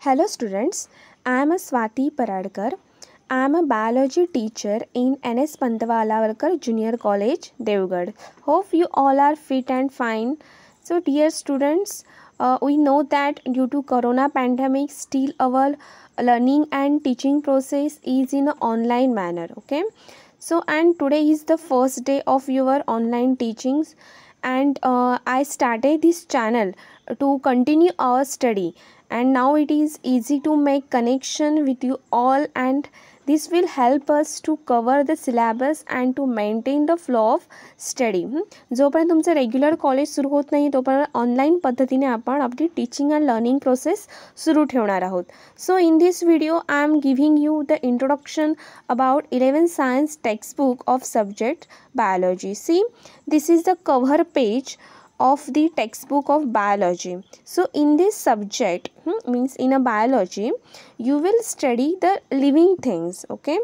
Hello students, I am Swati Paradkar. I am a biology teacher in NS Pantavalavakar Junior College, Devgarh. Hope you all are fit and fine. So dear students, uh, we know that due to corona pandemic still our learning and teaching process is in an online manner, okay? So and today is the first day of your online teachings and uh, I started this channel to continue our study and now it is easy to make connection with you all and this will help us to cover the syllabus and to maintain the flow of study. Hmm? जोपर्यंत तुमचं regular college सुरू होत नाही तोपर्यंत online पद्धतीने आपण आपली teaching and learning process सुरू ठेवणार आहोत. So in this video I am giving you the introduction about 11 science textbook of subject biology. See this is the cover page of the textbook of biology so in this subject hmm, means in a biology you will study the living things okay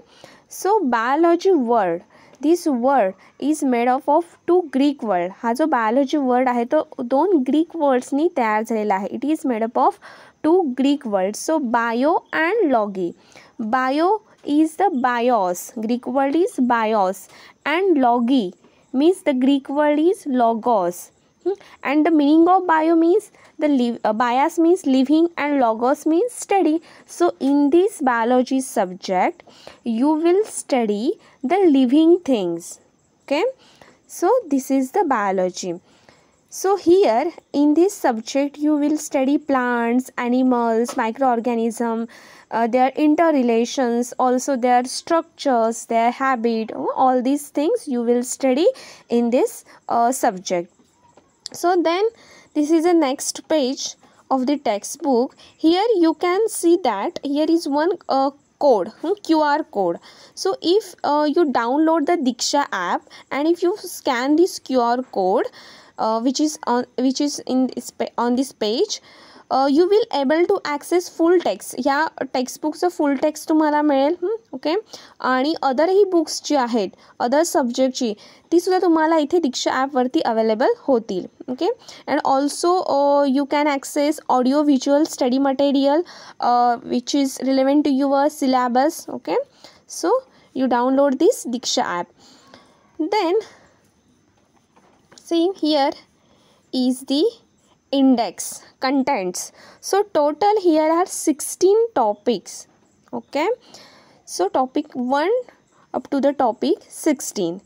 so biology word this word is made up of two greek word ha jo biology word hai to don greek words ni taiyar zalela it is made up of two greek words so bio and logi bio is the bios greek word is bios and logi means the greek word is logos and the meaning of bio means the live, uh, bias means living and logos means study so in this biology subject you will study the living things okay so this is the biology so here in this subject you will study plants, animals, microorganism, uh, their interrelations, also their structures, their habit, all these things you will study in this uh, subject so then this is the next page of the textbook here you can see that here is one uh, code hmm, qr code so if uh, you download the diksha app and if you scan this qr code uh, which is on which is in this on this page you will able to access full text ह्या टेक्स्टबुकचं full text तुम्हाला मिळेल okay आणि अदरही books जी आहेत other सब्जेक्टची तीसुद्धा तुम्हाला इथे दीक्षा ॲपवरती अवेलेबल होतील okay and also you can access audio visual study material which is relevant to your syllabus okay so you download this Diksha app then same here is the index contents so total here are 16 topics okay so topic 1 up to the topic 16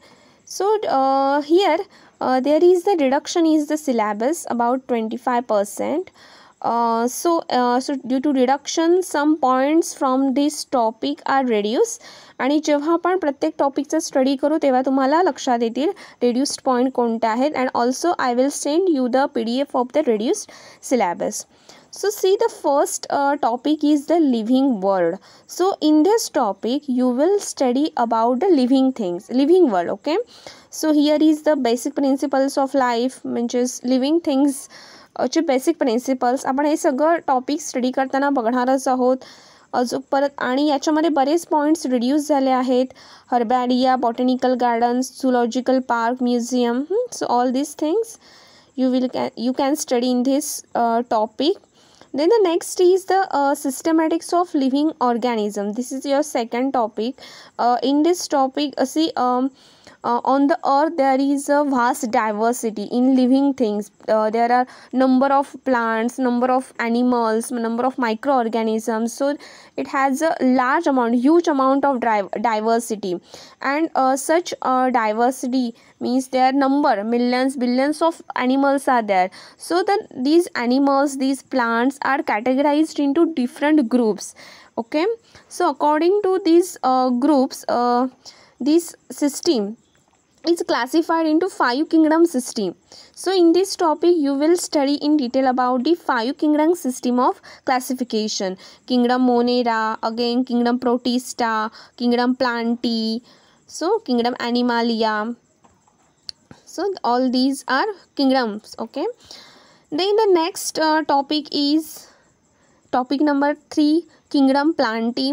so uh, here uh, there is the reduction is the syllabus about 25 percent uh, so uh, so due to reduction some points from this topic are reduced आणि जेव्हा आपण प्रत्येक टॉपिकचा study करू तेव्हा तुम्हाला लक्षात येतील reduced point कोणते आहेत and also I will send you the P D F of the reduced syllabus so see the first topic is the living world so in this topic you will study about the living things living world okay so here is the basic principles of life म्हणजेच living थिंग्सचे basic principles आपण हे सगळं topic study करताना बघणारच आहोत अजून परत आणि याच्यामध्ये बरेच पॉईंट्स रिड्यूस झाले आहेत herbaria botanical gardens zoological park museum so all this things you will can you can study in this uh, topic then the next is the uh, systematics of living organism this is your second topic uh, in this topic uh, see um, uh, on the earth there is a vast diversity in living things uh, there are number of plants number of animals number of microorganisms so it has a large amount huge amount of diversity and uh, such uh, diversity means there number millions billions of animals are there so then these animals these plants are categorized into different groups okay so according to these uh, groups uh, this system is classified into five kingdom system so in this topic you will study in detail about the five kingdom system of classification kingdom monera again kingdom protista kingdom plantae so kingdom animalia so all these are kingdoms okay then the next uh, topic is topic number 3 kingdom plantae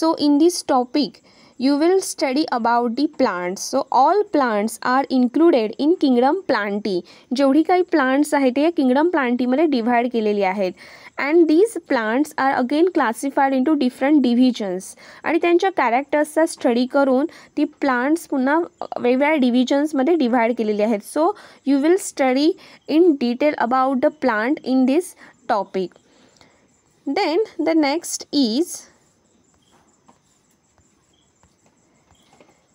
so in this topic you will study about the plants. So all plants are included in kingdom planty. Jodhi kai plants ahite kingdom planty mele divide kele liahet. And these plants are again classified into different divisions. And tencha characters sa study karun the plants punna vevya divisions mele divide kele liahet. So you will study in detail about the plant in this topic. Then the next is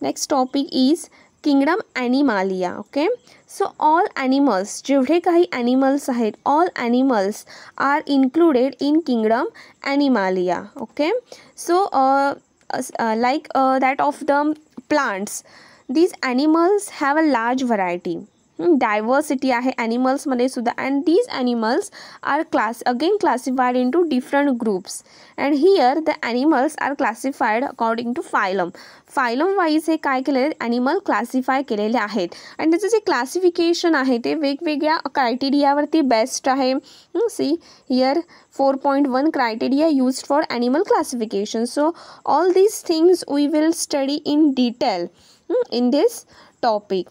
next topic is kingdom animalia okay so all animals jevde kahi animals ahet all animals are included in kingdom animalia okay so uh, uh, like uh, that of the plants these animals have a large variety diversity आहे ॲनिमल्समध्ये सुद्धा and these animals are class again classified into different groups and here the animals are classified according to phylum phylum wise हे काय केलेले आहेत animal classify केलेले आहेत आणि त्याचं जे क्लासिफिकेशन आहे ते वेगवेगळ्या क्रायटेरियावरती बेस्ट आहे see here four point one criteria use for animal classification so all these things we will study in detail in this topic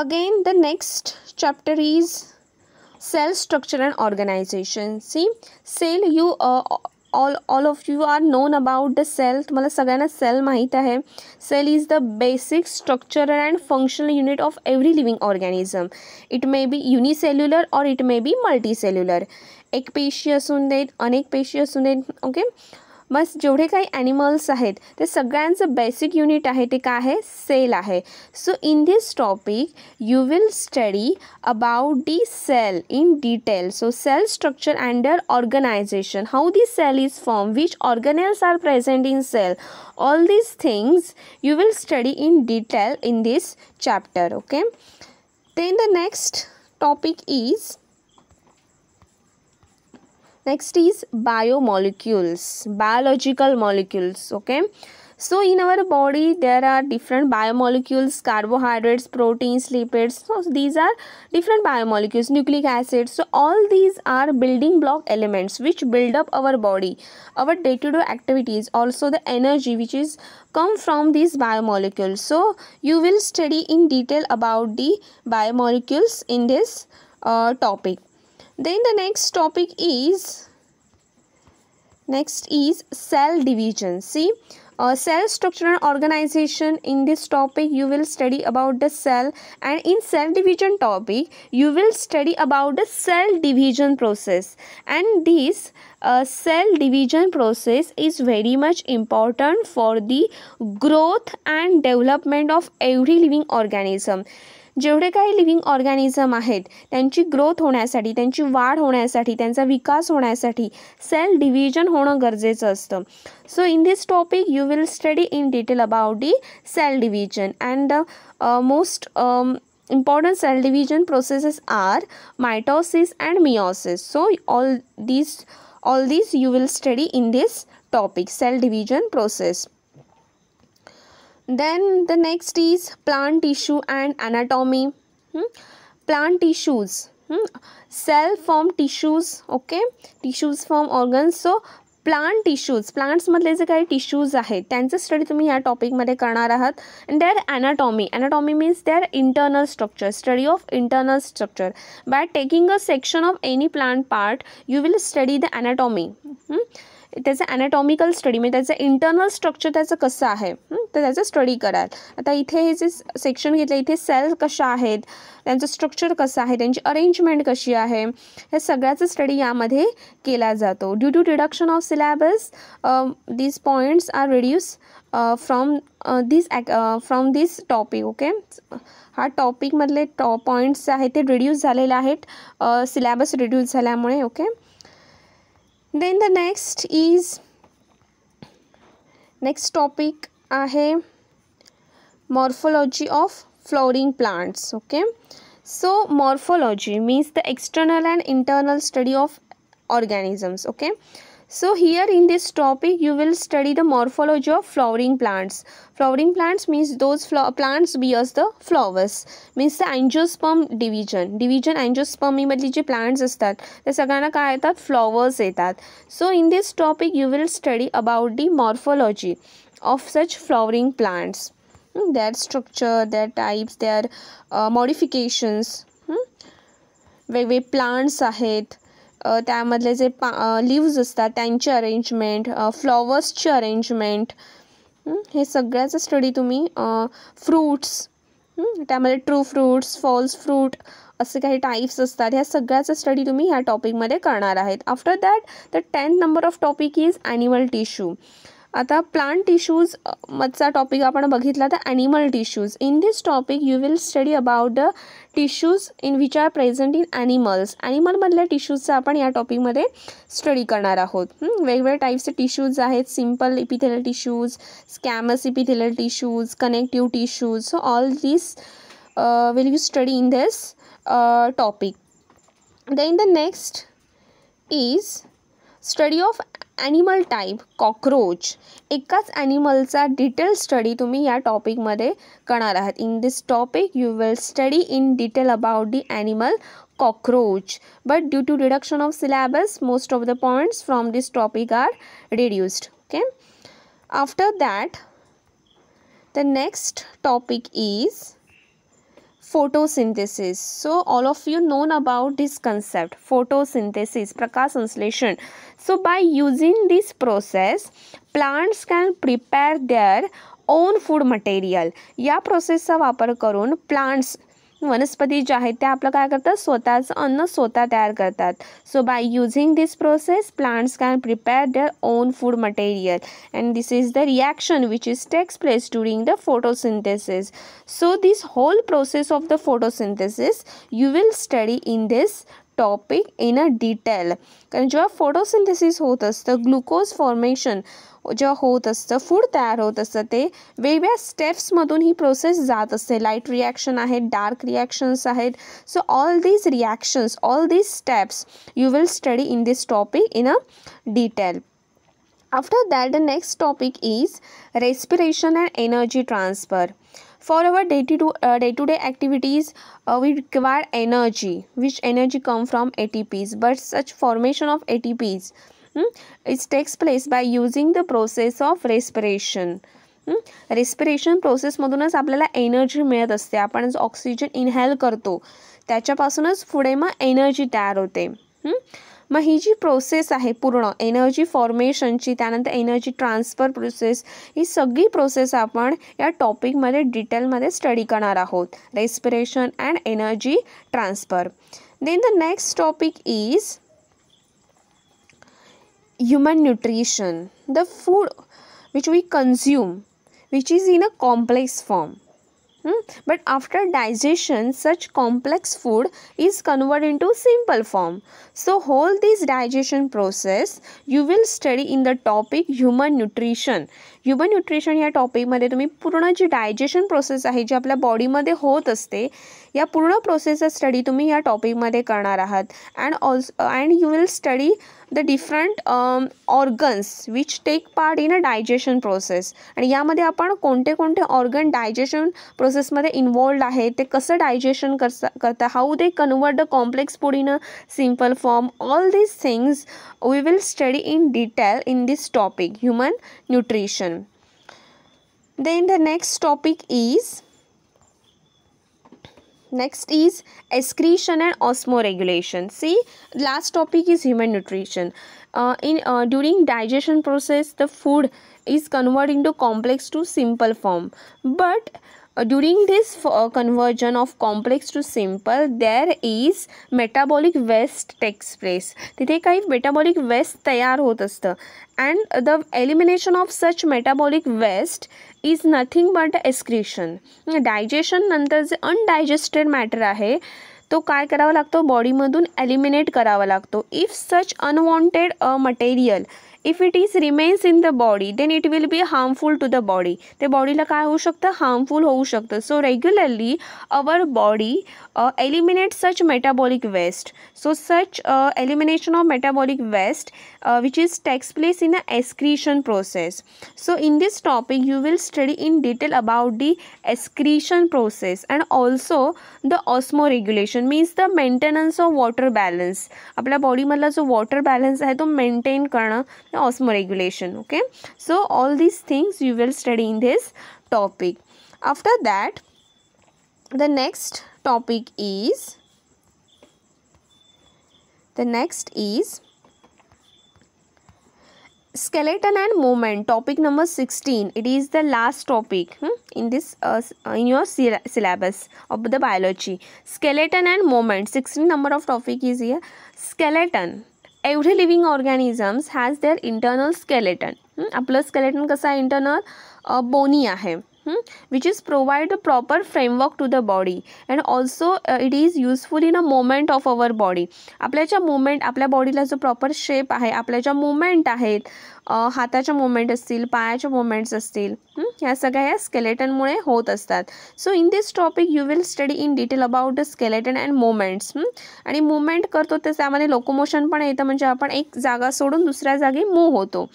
again the next chapter is cell structure and organization see cell you uh, all all of you are known about the cell tumhala sagana cell mahita hai cell is the basic structure and functional unit of every living organism it may be unicellular or it may be multicellular ek peshi asun det anek peshi okay मग जेवढे काही animals आहेत ते सगळ्यांचं basic unit आहे ते काय आहे सेल आहे so in this topic you will study about the cell in detail so cell structure and their organization how the cell is form which organelles are present in cell all these things you will study in detail in this chapter okay then the next topic is next is biomolecules biological molecules okay so in our body there are different biomolecules carbohydrates proteins lipids so these are different biomolecules nucleic acids so all these are building block elements which build up our body our day to day activities also the energy which is come from these biomolecules so you will study in detail about the biomolecules in this uh, topic then the next topic is next is cell division. See uh, cell structure and organization in this topic you will study about the cell and in cell division topic you will study about the cell division process and this uh, cell division process is very much important for the growth and development of every living organism जेवढे काही living organism आहेत त्यांची growth होण्यासाठी त्यांची वाढ होण्यासाठी त्यांचा विकास होण्यासाठी सेल डिव्हिजन होणं गरजेचं असतं so in this topic you will study in detail about the cell division and most important cell division processes are mitosis and meiosis so all these all these you will study in this topic cell division process then the next is plant tissue and anatomy hmm? plant tissues hmm? cell form tissues okay tissues form organs so plant tissues plants matlab je kai tissues ahe tyanche study tumhi ya topic madhe karnar ahat and their anatomy anatomy means their internal structure study of internal structure by taking a section of any plant part you will study the anatomy hmm? त्याचं अनाटॉमिकल study म्हणजे त्याचं internal structure त्याचं कसं आहे तर त्याचं study कराल आता इथे हे जे सेक्शन घेतलं इथे सेल कशा आहेत त्यांचं स्ट्रक्चर कसं आहे त्यांची अरेंजमेंट कशी आहे ह्या सगळ्याचा स्टडी यामध्ये केला जातो due to reduction of syllabus these points are reduce from this from this topic okay हा टॉपिकमधले टॉ पॉईंट्स आहेत ते रिड्यूस झालेले आहेत सिलेबस uh, रिड्यूस झाल्यामुळे okay then the next is next topic आहे morphology of flowering plants okay so morphology means the external and internal study of organisms okay so here in this topic you will study the morphology of flowering plants. Flowering plants means those plants bears the flowers. Means the angiosperm division. Division angiosperm means जे plants असतात ते सगळ्यांना काय येतात flowers that. So in this topic you will study about the morphology of such flowering plants. Hmm, their structure, their types, their uh, modifications. वेगवेगळे plants आहेत त्यामधले जे पा लिव्ज असतात त्यांचे अरेंजमेंट फ्लॉवर्सचे अरेंजमेंट हे सगळ्याचं स्टडी तुम्ही फ्रूट्स त्यामध्ये ट्रू फ्रूट्स फॉल्स फ्रूट असे काही टाईप्स असतात ह्या सगळ्याचं स्टडी तुम्ही ह्या टॉपिकमध्ये करणार आहेत after that the tenth number of topic is animal tissue आता प्लांट टिश्यूज मधचा टॉपिक आपण बघितला तर animal tissues in this topic you will study about the tissues in which are present in animals ॲनिमलमधल्या टिश्यूजचा आपण या टॉपिकमध्ये स्टडी करणार आहोत वेगवेगळ्या टाईप्सचे टिश्यूज आहेत simple epithelial tissues squamous epithelial tissues connective tissues so all this will you study in this topic then the next is Study of study of animal type cockroach एकाच ॲनिमलचा डिटेल स्टडी तुम्ही या टॉपिकमध्ये करणार आहात In this topic, you will study in detail about the animal cockroach but due to reduction of syllabus most of the points from this topic are reduced okay after that the next topic is photosynthesis so all of you known about this concept photosynthesis prakash translation. So by using this process, plants can prepare their own food material. या process सा वापर करून plants वनस्पति चाहते आप लोग क्या करता सोता अन्न सोता तैयार करता So by using this process, plants can prepare their own food material. And this is the reaction which is takes place during the photosynthesis. So this whole process of the photosynthesis you will study in this topic in a detail कारण जेव photosynthesis होत glucose formation जो हो food तैयार होता तो ते वेगवेगळ्या ही प्रोसेस जैसे लाइट रिएक्शन है डार्क रिएक्शन्स हैं so all these reactions all these steps you will study in this topic in a detail after that the next topic is respiration and energy transfer for our day to uh, day to day activities uh, we require energy which energy come from atps but such formation of atps hmm, it takes place by using the process of respiration respiration प्रोसेसमधूनच आपल्याला energy मिळत असते आपण oxygen inhale करतो त्याच्यापासूनच पुढे मग energy तयार होते मग ही जी process आहे पूर्ण एनर्जी फॉर्मेशनची त्यानंतर एनर्जी ट्रान्सफर प्रोसेस ही सगळी प्रोसेस आपण या टॉपिकमध्ये डिटेलमध्ये स्टडी करणार आहोत respiration and energy transfer then the next topic is human nutrition the food which we consume which is in a complex form Hmm? But after digestion, such complex food is converted into simple form. So whole this digestion process you will study in the topic human nutrition human nutrition या टॉपिकमध्ये तुम्हें पूर्ण जी digestion process है जी आप body में होते या पूर्ण प्रोसेस स्टडी तुम्हें हा टॉपिक करना आहात and also and you will study the different organs which take part in a digestion process आणि यामध्ये आपण कोणते कोणते ऑर्गन डायजेशन प्रोसेसमध्ये इन्वॉल्ड आहे ते कसं डायजेशन करता करता how they convert the complex food in a simple form all these things we will study in detail in this topic human nutrition then the next topic is next is excretion and osmoregulation see last topic is human nutrition uh, in uh, during digestion process the food is converted into complex to simple form but during this conversion of complex to simple there is metabolic waste takes place तिथे काही metabolic waste तयार होत असतं and the elimination of such metabolic waste is nothing but excretion digestion नंतर जे undigested matter आहे तो काय करावा लागतो बॉडीमधून एलिमिनेट करावा लागतो if such unwanted material if it is remains in the body then it will be harmful to the body तो बॉडीला का हो सकता हार्मफुल हो सकता so regularly our body eliminate such metabolic waste so such elimination of metabolic waste which is takes place in a excretion process so in this topic you will study in detail about the excretion process and also the osmo regulation means the maintenance of water अपना body बॉडीमधला जो water balance है तो maintain करना osmoregulation okay so all these things you will study in this topic after that the next topic is the next is skeleton and movement topic number 16 it is the last topic hmm, in this uh, uh in your syllabus of the biology skeleton and movement 16 number of topic is here skeleton every living organisms has their internal skeleton आपलं skeleton कसं आहे internal bony आहे Hmm? which is provide a proper framework to the body and also it is useful in a a of of body body आपल्या ज्या movement आपल्या बॉडीला जो proper shape आहे आपल्या ज्या मुवमेंट आहेत हाताच्या मुवमेंट असतील पायाच्या मुवमेंट्स असतील ह्या hmm? सगळ्या या स्केलेटनमुळे होत असतात so in this topic you will study in detail about the skeleton and movements आणि मुवमेंट करतो तर त्यामध्ये लोकोमोशन पण येतं म्हणजे आपण एक जागा सोडून दुसऱ्या जागी मूव होतो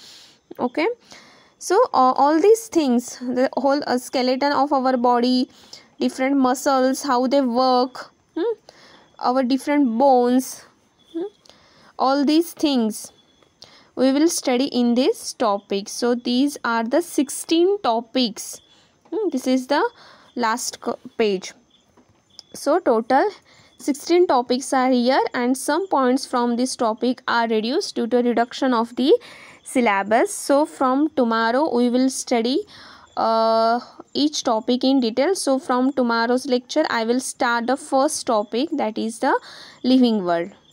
okay so uh, all these things the whole uh, skeleton of our body different muscles how they work hmm? our different bones hmm? all these things we will study in this topic so these are the 16 topics hmm? this is the last page so total 16 topics are here and some points from this topic are reduced due to reduction of the syllabus so from tomorrow we will study uh, each topic in detail so from tomorrow's lecture i will start the first topic that is the living world